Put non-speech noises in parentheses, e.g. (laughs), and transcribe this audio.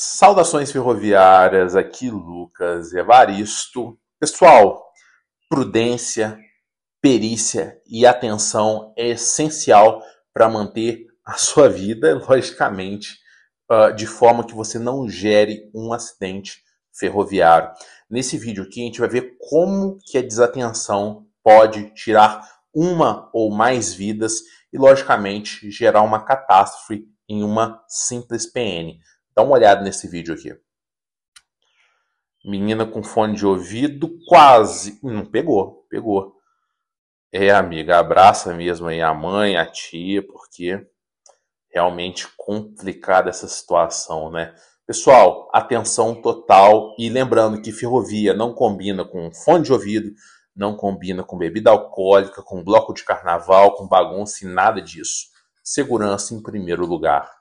Saudações ferroviárias, aqui Lucas Evaristo. Pessoal, prudência, perícia e atenção é essencial para manter a sua vida, (laughs) logicamente, ah, de forma que você não gere um acidente ferroviário. Nesse vídeo aqui a gente vai ver como que a desatenção pode tirar uma ou mais vidas e, logicamente, gerar uma catástrofe em uma simples PN. Dá uma olhada nesse vídeo aqui. Menina com fone de ouvido, quase. Não pegou, pegou. É, amiga, abraça mesmo aí a mãe, a tia, porque realmente complicada essa situação, né? Pessoal, atenção total e lembrando que ferrovia não combina com fone de ouvido, não combina com bebida alcoólica, com bloco de carnaval, com bagunça e nada disso. Segurança em primeiro lugar.